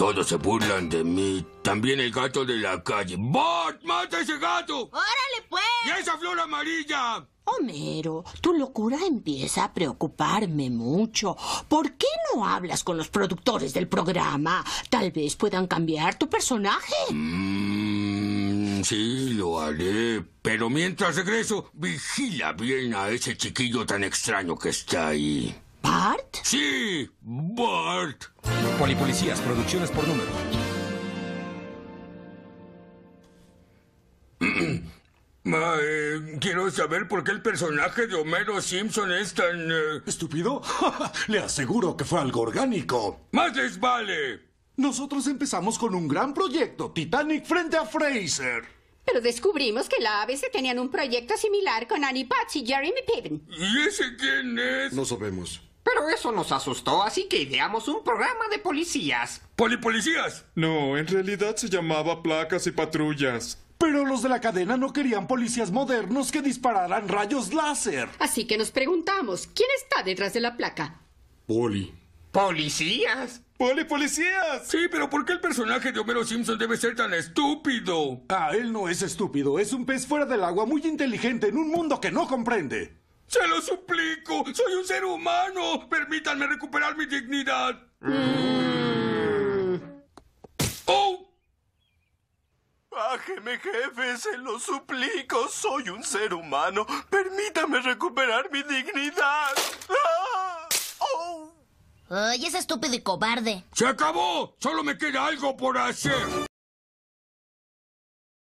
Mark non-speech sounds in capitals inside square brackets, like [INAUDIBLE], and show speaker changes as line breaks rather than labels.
Todos se burlan de mí. También el gato de la calle. ¡Bart, mata ese gato! ¡Órale, pues! ¡Y esa flor amarilla! Homero, tu locura empieza a preocuparme mucho. ¿Por qué no hablas con los productores del programa? Tal vez puedan cambiar tu personaje. Mmm, sí, lo haré. Pero mientras regreso, vigila bien a ese chiquillo tan extraño que está ahí. ¿Bart? Sí, Bart. Polipolicías, producciones por número. [CLEARS THROAT] Eh, quiero saber por qué el personaje de Homero Simpson es tan... Eh, ¿Estúpido? [LAUGHS] Le aseguro que fue algo orgánico. ¡Más les vale! Nosotros empezamos con un gran proyecto, Titanic frente a Fraser. Pero descubrimos que la ABC tenían un proyecto similar con Annie Potts y Jeremy Piven. ¿Y ese quién es? No sabemos eso nos asustó, así que ideamos un programa de policías. ¡Polipolicías! No, en realidad se llamaba placas y patrullas. Pero los de la cadena no querían policías modernos que dispararan rayos láser. Así que nos preguntamos, ¿quién está detrás de la placa? Poli. ¿Policías? poli ¡Poli-policías! Sí, pero ¿por qué el personaje de Homero Simpson debe ser tan estúpido? Ah, él no es estúpido, es un pez fuera del agua muy inteligente en un mundo que no comprende. ¡Se lo suplico! ¡Soy un ser humano! ¡Permítanme recuperar mi dignidad! Mm. ¡Oh! Bájeme, jefe, se lo suplico. Soy un ser humano. Permítame recuperar mi dignidad. Ah. Oh. ¡Ay, es estúpido y cobarde! ¡Se acabó! ¡Solo me queda algo por hacer!